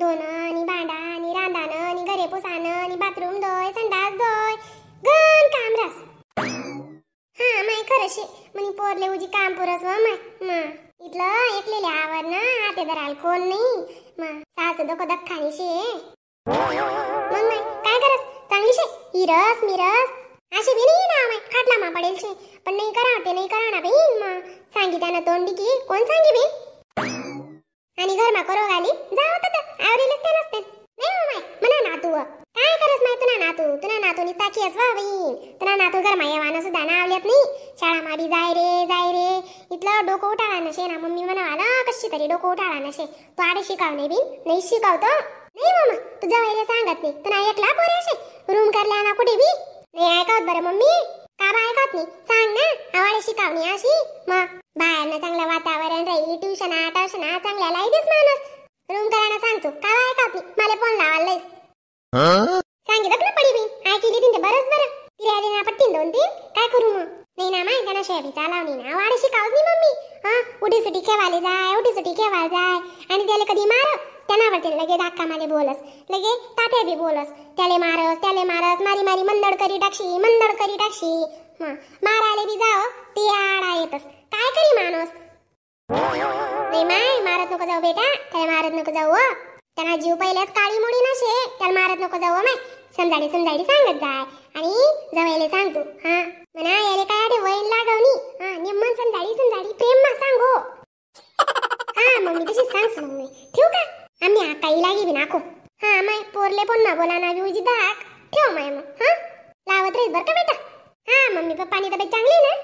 धोणं आणि भांडा आणि रांधानं आणि घरे पुसानं आणि बाथरूम धोय संडास धोय गण काम रस हा माय करशे म्हणी पोरले उजी काम पुरस व माय मा इथलं एकलेले आवर ना आते दराल कोण नाही मा सास दको दख्खानी शे मग माय काय करस चांगली शे हिरस मिरस असे बी नाही ना माय खाटला मा पडेल शे पण नाही करा ते नाही करा ना बे मा सांगितलं ना तोंडी की कोण सांगी बे आणि घर मा करो गाली जाव तर आवरेलच ते नसते नाही हो मना नातू काय करस नाही तुना नातू तुना नातू नि ताकी अस तुना नातू घर माया वाना सुद्धा ना आवल्यात नाही शाळा माडी जाय रे जाय रे इथलं डोकं उठाळा नसे ना मम्मी म्हणा आला कशी तरी डोकं उठाळा नसे तू आडे शिकाव नाही बिन नाही शिकावतो नाही हो मामा तू रे सांगत नाही तुना एकला पोरे असे रूम करल्या ना कुठे बी नाही ऐकावत बरं मम्मी का बाय ऐकत नाही सांग ना आवड शिकावणी अशी मग ना चांगलं वातावरण रे ट्युशन ट्युशन चांगल्या लाईतच माणूस रूम करायला सांगतो काय आहे का मला फोन लावायला सांगितलं ना पडी मी ऐकली तिथे बरंच बरं तिला आधी ना दोन तीन काय करू मग नाही ना माहिती ना शेबी चालावणी ना वाढ शिकावच नाही मम्मी हा उडी सुटी खेवाले जाय उडी सुटी खेवाल जाय आणि त्याला कधी मार त्यांना वाटेल लगे धक्का माले बोलस लगे तात्या बी बोलस त्याले मारस त्याले मारस मारी मारी मंदड करी टाकशी मंदड करी टाकशी मारायला बी जाओ ते आडा येतस काय करी माणूस अरे माय मारत नको जाऊ बेटा त्याला मारत नको जाऊ हो. त्याला जीव पहिल्याच काळी मुडी नशे त्याला मारत नको जाऊ हो, माय समजाडी समजाडी सांगत जाय आणि जवळले सांग तू हा म्हणा याले काय अरे वैन लागवणी हा निम्मन समजाडी समजाडी प्रेम मा सांगो हो. हा मम्मी तशी सांग मम्मी ठेव का आम्ही आकाई लागी बी नाको हा माय पोरले पण ना बोला ना बिऊजी धाक ठेव माय मग हा लावत राहीस बरं का बेटा हा मम्मी पप्पानी तब्येत चांगली ना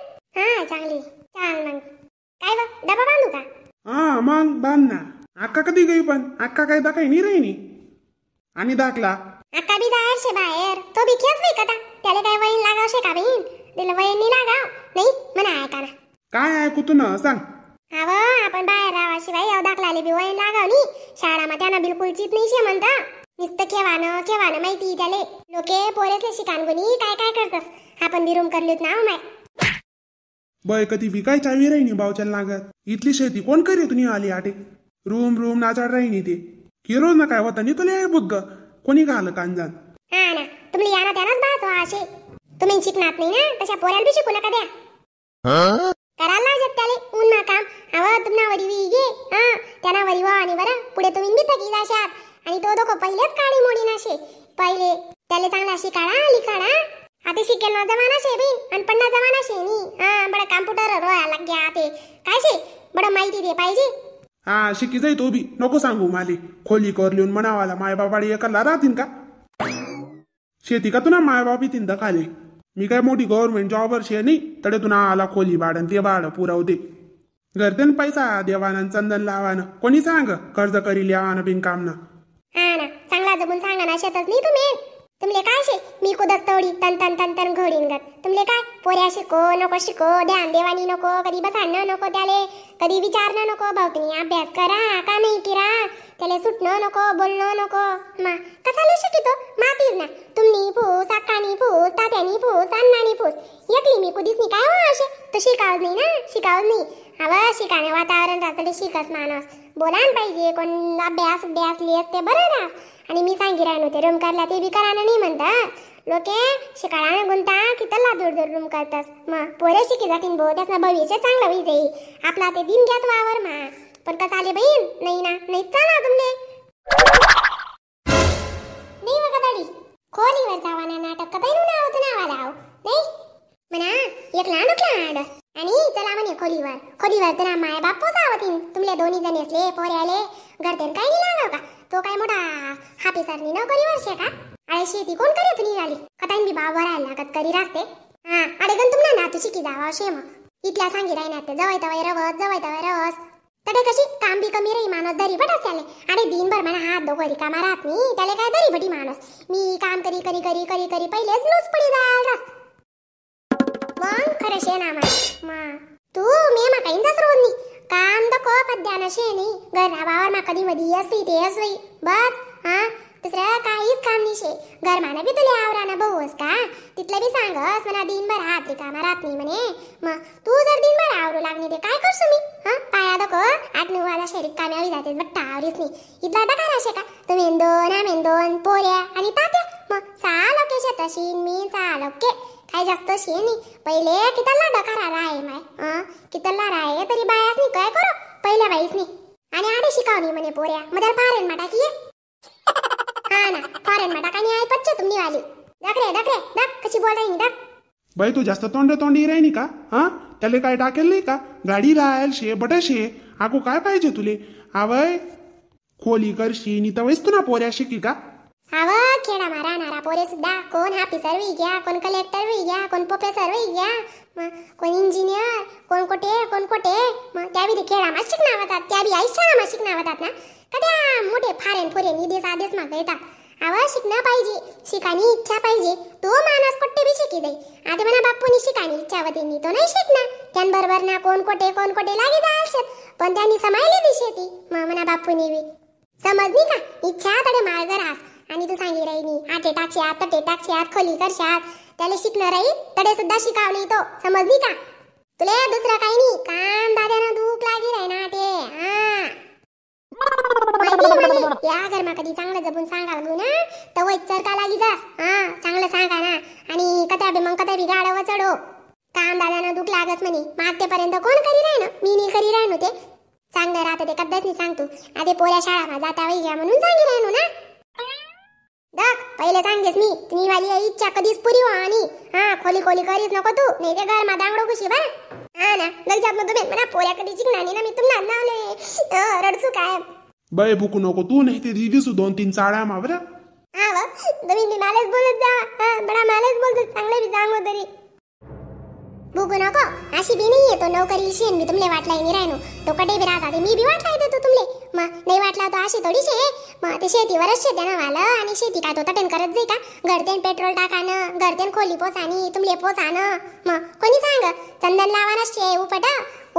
हा चांगली चांग मग काय बा डबा बांधू का हा मग बांध ना अक्का कधी गई पण अक्का काय दाखाय नाही राहिनी आणि दाखला अक्का बी बाहेर शे बाहेर तो बी केस नाही कदा त्याला काय वळण लागाव शे का बहीण त्याला वळण नाही लागाव नाही म्हणा ऐका ना काय ऐकू तू ना सांग अव आपण बाहेर राहा शिवाय अव दाखलाले बी नी शाळा मध्ये ना बिलकुल चित नाही शे म्हणता निस्त केवान केवान माहिती त्याले लोके पोरेसले शिकान गुनी काय काय करतस आपण बी रूम करलेत ना हो माय बय कधी विकाय चावी राहिनी बावच्या लागत इथली शेती कोण करी तुम्ही आली आटे रूम रूम नाचाड राहिनी ते किरो ना काय होता नि तुला बुद्ध कोणी घाल कांजात ना तुम्ही या ना त्यानंच बास असे तुम्ही शिकणार नाही ना तशा पोराला बी शिकू नका द्या करायला लागत त्याले ऊन ना काम आवा तुम्हाला वरी वी हा त्याना वरी वा आणि बरं पुढे तुम्ही बी थकी जाशात आणि तो दोघं पहिलेच काडी मोडी नाशे पहिले त्याला चांगला शिकाळा अभी शिकेल ना जमाना शे बी अनपण ना जमाना शे नी हां बडा कॉम्प्युटर रोया लाग्या ते काय शे बडा माहिती दे पाहिजे हा शिकी जाई तो बी नको सांगू माली खोली कर लिहून म्हणावाला मायबापाडी एकाला राहतीन का शेती का तुना मायबाप येतीन दकाले मी काय मोठी गव्हर्नमेंट जॉबवर शे नी तडे तुला आला खोली भाडन ते पुरव दे गर्दन पैसा देवानं चंदन लावानं कोणी सांग कर्ज करी लिहावानं बिन हा ना चांगला जमून सांगा ना शेतात नाही तुम्ही तन तन तन तन तुमले काय पोऱ्या शिको नको शिको ध्यान देवानी नको कधी बसाणं नको त्याले कधी विचारणं नको भावतीनी अभ्यास करा का नाही किरा त्याला सुटणं नको बोलणं नको मा कसाले शिकितो मातीच ना तुमनी फूस अक्कानी फूस तात्यानी फूस अण्णानी फूस एकली मी कधीच नाही काय हो असे तर शिकावच नाही ना शिकावच नाही हवा शिकाने वातावरण राहतं शिकस माणूस बोलान पाहिजे कोण अभ्यास अभ्यास असते ते बरं आणि मी सांगी राहिलो ते रूम ते बी करायला नाही म्हणतात लोके शिकाळाने गुंता कितला दूर दूर रूम करतास मा पोरे शिकी जातीन भो त्याचं भविष्य चांगलं होई जाई आपला ते दिन घ्यात वावर मा पण कसं आले बहीण नाही ना नाही चा ना नाही खोलीवर जावाना नाटक कदा ना होतं वाला नाही म्हणा एक लहान आड आणि चला म्हणे खोलीवर खोलीवर तर माय बाप जावतीन तुमले दोन्ही जण असले पोरे आले घरतेन काय नाही लागव का तो काय मोठा हापी सरनी नोकरीवर शे का आय शेती कोण करे तुम्ही आली कताईन बी बाबा लागत करी रास्ते हां अडे गण तुम्हाला ना तू शिकी जावा शेम इथल्या सांगी राही ना जवळ तवाय रवस जवळ तवाय रवस तडे कशी काम बी कमी रही माणूस दरी भट असल्याने अरे दिनभर मला हात दो घरी कामा राहत नाही त्याला काय दरी भटी माणूस मी काम करी करी करी करी करी पहिलेच लूज पडी जायला मग खरं शे ना मा तू मी मा काही जास रोज नाही काम तर कोप अध्यान शे नाही घर भावावर मा कधी मधी असली ते असली बस हां दुसरं काहीच काम नाही घर मान बी तुले आवरानं बहुस का तिथलं बी सांगस मना दिनभर हात रिकामा राहत नाही म्हणे मग तू जर दिनभर आवरू लागनी ते काय करसू मी हा पाया दको आठ नऊ वाजा शरीर आवी जाते बट आवरीस नाही इथला आता काय राशे का तू मेंदोन हा मेंदोन पोऱ्या आणि तात्या मग चाल ओके तशी मी चाल ओके काय जास्त शे नाही पहिले कितला डकारा राय माय हा कितला राय तरी नी काय करो पहिल्या नी आणि आधी शिकावणी म्हणे पोऱ्या मदर पारेन माटा की बाई तू जास्त तोंड तोंडी राहिनी का हा त्याला काय टाकेल नाही का गाडी राहायल शे बट शे आगो काय पाहिजे तुले आवय खोली करशी नी तवयस ना पोऱ्या शिकी का हाव खेडामा राहणारा पोरे सुद्धा कोण ऑफिसर होई घ्या कोण कलेक्टर होई घ्या कोण प्रोफेसर होई घ्या मग कोण इंजिनियर कोण कोटे कोण कोटे मग त्या बी खेळामा शिकणार होतात त्या बी आई शाळामा शिकणार होतात ना का मोठे फारेन फुरेन इदेस आदेश मागं येतात आवा शिकणं पाहिजे शिकानी इच्छा पाहिजे तो माणूस कुठे बी शिकी जाई आता म्हणा बापूनी शिकानी इच्छा वतीने तो नाही शिकणार बरोबर ना कोण कोटे कोण कोठे लागे जायचं पण त्यांनी समायले दिशे ती मग म्हणा बापूनी बी समजली का इच्छा तडे मार्ग रास आणि तू सांगी राहिनी आटे आत तटे आत खोली करशात त्याला शिकणार आहे तडे सुद्धा शिकावली तो समजली का तुला दुसरा काही नाही काम दाद्यानं दुख लागली राही ना ते या घर मा कधी चांगलं जपून सांगा गु ना तवय चरका लागी जा हा चांगलं सांगा ना आणि कथा बी मग कथा बी गाडव चढो काम दादानं दुख लागत म्हणे मातेपर्यंत कोण करी राही ना मी नाही करी राही ते सांगणार आता ते कदाच नाही सांगतो आधी पोऱ्या शाळा जाता जा म्हणून मी वाली आई इच्छा दिस पुरी हो हां खोली खोली करीस नको तू नाही ते घर माझा आंगडो कुशी बरं हा ना लग जात मग तुम्ही मला पोऱ्या कधी नानी ना मी तुम तुम्हाला आले रडसू काय बाय भुकू नको तू नाही ते दिसू दोन तीन चाळ्या मावरा हा तुम्ही मी मालच बोलत जा बडा मालेस बोलतो चांगले बी सांगू तरी बुगू नको अशी बी नाही येतो नोकरी शेन मी तुमले वाटलाय मी राहिनो तो कडे बी राहता मी बी वाटलाय देतो तुमले मा नाही वाटला होता अशी थोडी शे मग ते शेतीवरच शेती ना वाल आणि शेती काय तो तटेन करत जाई का घरतेन पेट्रोल टाकान घरतेन खोली पोच आणि तुमले पोच आण मग कोणी सांग चंदन लावानच शे उपट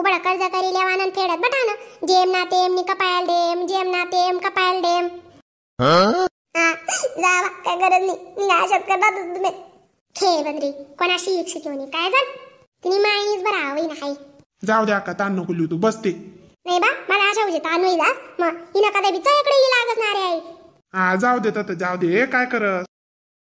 उपट कर्ज करी ना फेडत बटान जेम ना तेम नि कपायल देम जेम ना तेम कपायल देम जावा काय गरज नाही मी आशात तुम्ही खे बंदरी कोणाशी इच्छित काय झालं तिने मायनीच बरं नाही जाऊ द्या का ताण नको तू बसते नाही बा मला अशा उजे ताण होईल मग हिनं कदा बी इकडे येईल आजच ना रे हा जाऊ दे तर जाऊ दे काय करस